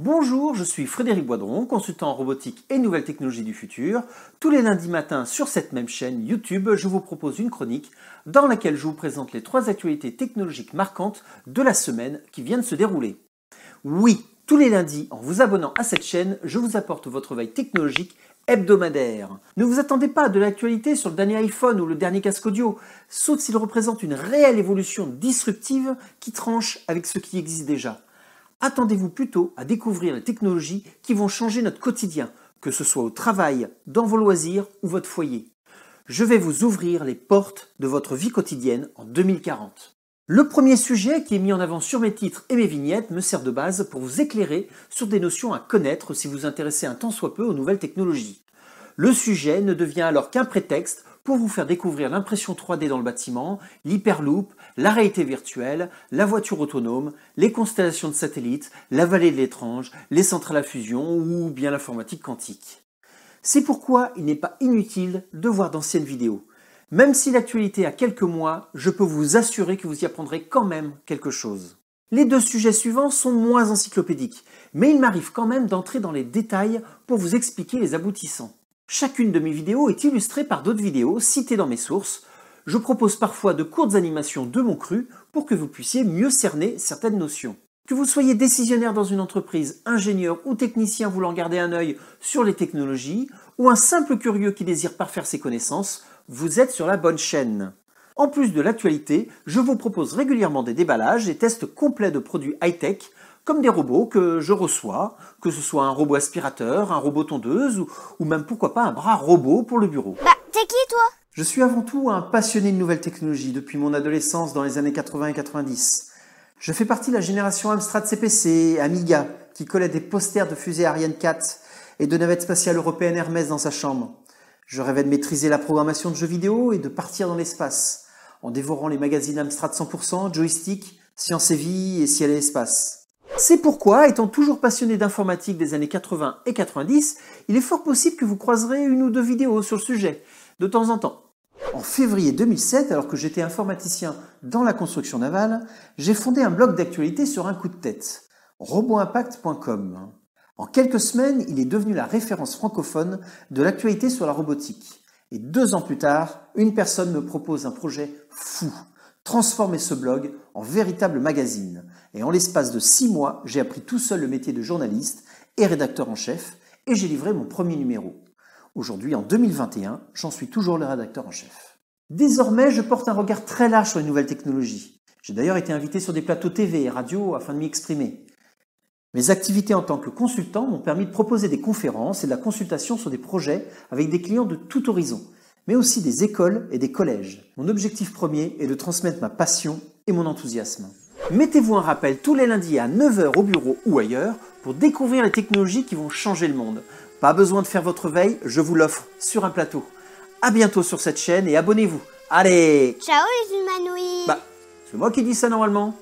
Bonjour, je suis Frédéric Boidron, consultant en robotique et nouvelles technologies du futur. Tous les lundis matins sur cette même chaîne YouTube, je vous propose une chronique dans laquelle je vous présente les trois actualités technologiques marquantes de la semaine qui vient de se dérouler. Oui, tous les lundis, en vous abonnant à cette chaîne, je vous apporte votre veille technologique hebdomadaire. Ne vous attendez pas à de l'actualité sur le dernier iPhone ou le dernier casque audio, sauf s'il représente une réelle évolution disruptive qui tranche avec ce qui existe déjà attendez-vous plutôt à découvrir les technologies qui vont changer notre quotidien, que ce soit au travail, dans vos loisirs ou votre foyer. Je vais vous ouvrir les portes de votre vie quotidienne en 2040. Le premier sujet qui est mis en avant sur mes titres et mes vignettes me sert de base pour vous éclairer sur des notions à connaître si vous intéressez un tant soit peu aux nouvelles technologies. Le sujet ne devient alors qu'un prétexte pour vous faire découvrir l'impression 3D dans le bâtiment, l'hyperloop, la réalité virtuelle, la voiture autonome, les constellations de satellites, la vallée de l'étrange, les centrales à fusion ou bien l'informatique quantique. C'est pourquoi il n'est pas inutile de voir d'anciennes vidéos. Même si l'actualité a quelques mois, je peux vous assurer que vous y apprendrez quand même quelque chose. Les deux sujets suivants sont moins encyclopédiques, mais il m'arrive quand même d'entrer dans les détails pour vous expliquer les aboutissants. Chacune de mes vidéos est illustrée par d'autres vidéos citées dans mes sources. Je propose parfois de courtes animations de mon cru pour que vous puissiez mieux cerner certaines notions. Que vous soyez décisionnaire dans une entreprise, ingénieur ou technicien voulant garder un œil sur les technologies, ou un simple curieux qui désire parfaire ses connaissances, vous êtes sur la bonne chaîne. En plus de l'actualité, je vous propose régulièrement des déballages et tests complets de produits high-tech comme des robots que je reçois, que ce soit un robot aspirateur, un robot tondeuse ou, même pourquoi pas un bras robot pour le bureau. Bah, t'es qui toi Je suis avant tout un passionné de nouvelles technologies depuis mon adolescence dans les années 80 et 90. Je fais partie de la génération Amstrad CPC, Amiga, qui collait des posters de fusées Ariane 4 et de navettes spatiales européennes Hermès dans sa chambre. Je rêvais de maîtriser la programmation de jeux vidéo et de partir dans l'espace, en dévorant les magazines Amstrad 100%, Joystick, Science et Vie et Ciel et Espace. C'est pourquoi, étant toujours passionné d'informatique des années 80 et 90, il est fort possible que vous croiserez une ou deux vidéos sur le sujet, de temps en temps. En février 2007, alors que j'étais informaticien dans la construction navale, j'ai fondé un blog d'actualité sur un coup de tête, robotimpact.com. En quelques semaines, il est devenu la référence francophone de l'actualité sur la robotique. Et deux ans plus tard, une personne me propose un projet fou, transformer ce blog en véritable magazine. Et en l'espace de six mois, j'ai appris tout seul le métier de journaliste et rédacteur en chef, et j'ai livré mon premier numéro. Aujourd'hui, en 2021, j'en suis toujours le rédacteur en chef. Désormais, je porte un regard très large sur les nouvelles technologies. J'ai d'ailleurs été invité sur des plateaux TV et radio afin de m'y exprimer. Mes activités en tant que consultant m'ont permis de proposer des conférences et de la consultation sur des projets avec des clients de tout horizon, mais aussi des écoles et des collèges. Mon objectif premier est de transmettre ma passion et mon enthousiasme. Mettez-vous un rappel tous les lundis à 9h au bureau ou ailleurs pour découvrir les technologies qui vont changer le monde. Pas besoin de faire votre veille, je vous l'offre sur un plateau. A bientôt sur cette chaîne et abonnez-vous. Allez Ciao les humanoïdes Bah, c'est moi qui dis ça normalement.